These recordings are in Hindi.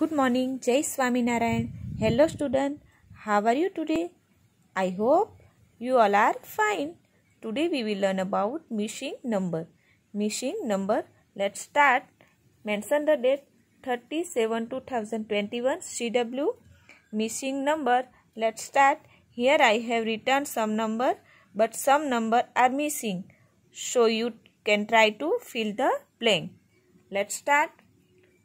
Good morning, Jai Swaminarayan. Hello, student. How are you today? I hope you all are fine. Today we will learn about missing number. Missing number. Let's start. Mention the date 37 2021 CW. Missing number. Let's start. Here I have written some number but some number are missing. So you can try to fill the blank. Let's start.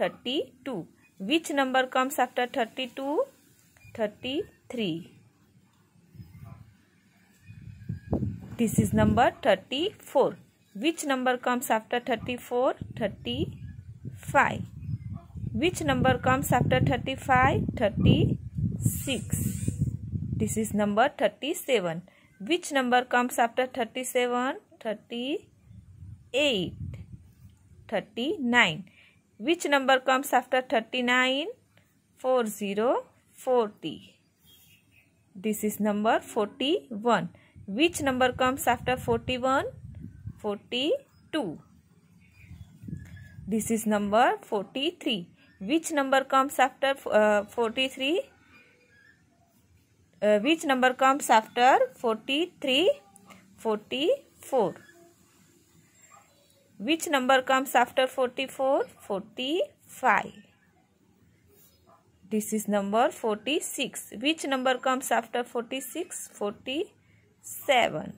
Thirty two which number comes after thirty two thirty three this is number thirty four which number comes after thirty four thirty five which number comes after thirty five thirty six this is number thirty seven which number comes after thirty seven thirty eight thirty nine Which number comes after 39? 40, 40. This is number 41. Which number comes after 41? 42. This is number 43. Which number comes after uh, 43? Uh, which number comes after 43? 44. which number comes after 44 45 this is number 46 which number comes after 46 47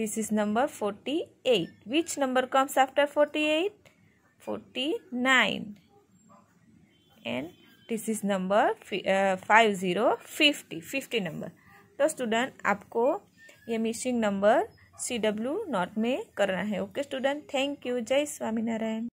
this is number 48 which number comes after 48 49 and this is number five zero fifty fifty number तो स्टूडेंट आपको ये missing number C W note में करना है ओके स्टूडेंट थैंक यू जय स्वामीनारायण